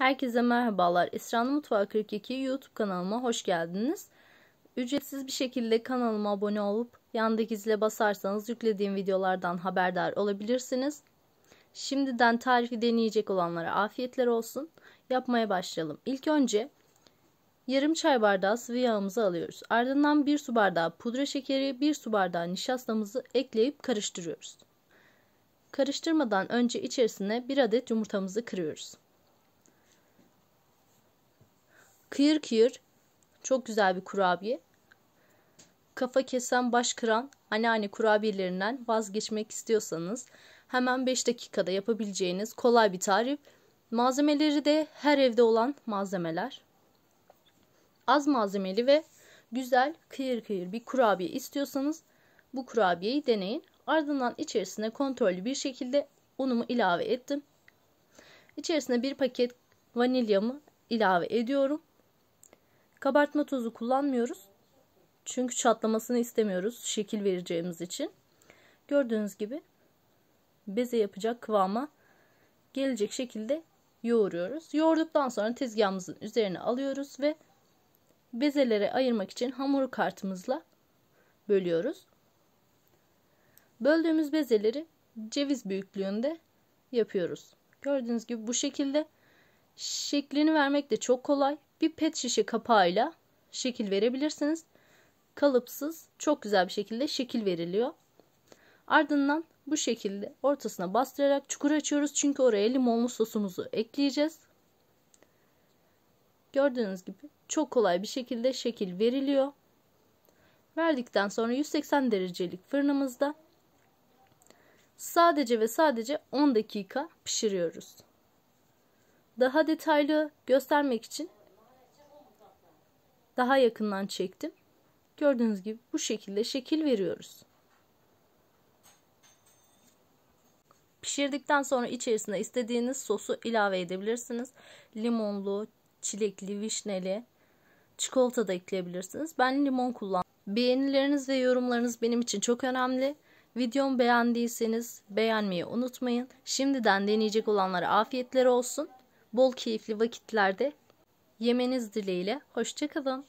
Herkese merhabalar. Esra'nın Mutfağı 42 YouTube kanalıma hoş geldiniz. Ücretsiz bir şekilde kanalıma abone olup yandaki zile basarsanız yüklediğim videolardan haberdar olabilirsiniz. Şimdiden tarifi deneyecek olanlara afiyetler olsun. Yapmaya başlayalım. İlk önce yarım çay bardağı sıvı yağımızı alıyoruz. Ardından bir su bardağı pudra şekeri, bir su bardağı nişastamızı ekleyip karıştırıyoruz. Karıştırmadan önce içerisine bir adet yumurtamızı kırıyoruz. Kıyır kıyır çok güzel bir kurabiye. Kafa kesen baş kıran anneanne kurabiyelerinden vazgeçmek istiyorsanız hemen 5 dakikada yapabileceğiniz kolay bir tarif. Malzemeleri de her evde olan malzemeler. Az malzemeli ve güzel kıyır kıyır bir kurabiye istiyorsanız bu kurabiyeyi deneyin. Ardından içerisine kontrollü bir şekilde unumu ilave ettim. İçerisine bir paket vanilyamı ilave ediyorum. Kabartma tozu kullanmıyoruz. Çünkü çatlamasını istemiyoruz şekil vereceğimiz için. Gördüğünüz gibi beze yapacak kıvama gelecek şekilde yoğuruyoruz. Yoğurduktan sonra tezgahımızın üzerine alıyoruz ve bezelere ayırmak için hamur kartımızla bölüyoruz. Böldüğümüz bezeleri ceviz büyüklüğünde yapıyoruz. Gördüğünüz gibi bu şekilde şeklini vermek de çok kolay bir pet şişe kapağıyla şekil verebilirsiniz. Kalıpsız çok güzel bir şekilde şekil veriliyor. Ardından bu şekilde ortasına bastırarak çukur açıyoruz. Çünkü oraya limonlu sosumuzu ekleyeceğiz. Gördüğünüz gibi çok kolay bir şekilde şekil veriliyor. Verdikten sonra 180 derecelik fırınımızda sadece ve sadece 10 dakika pişiriyoruz. Daha detaylı göstermek için daha yakından çektim. Gördüğünüz gibi bu şekilde şekil veriyoruz. Pişirdikten sonra içerisine istediğiniz sosu ilave edebilirsiniz. Limonlu, çilekli, vişneli, çikolata da ekleyebilirsiniz. Ben limon kullandım. Beğenileriniz ve yorumlarınız benim için çok önemli. Videomu beğendiyseniz beğenmeyi unutmayın. Şimdiden deneyecek olanlara afiyetler olsun. Bol keyifli vakitlerde yemeniz dileğiyle. Hoşçakalın.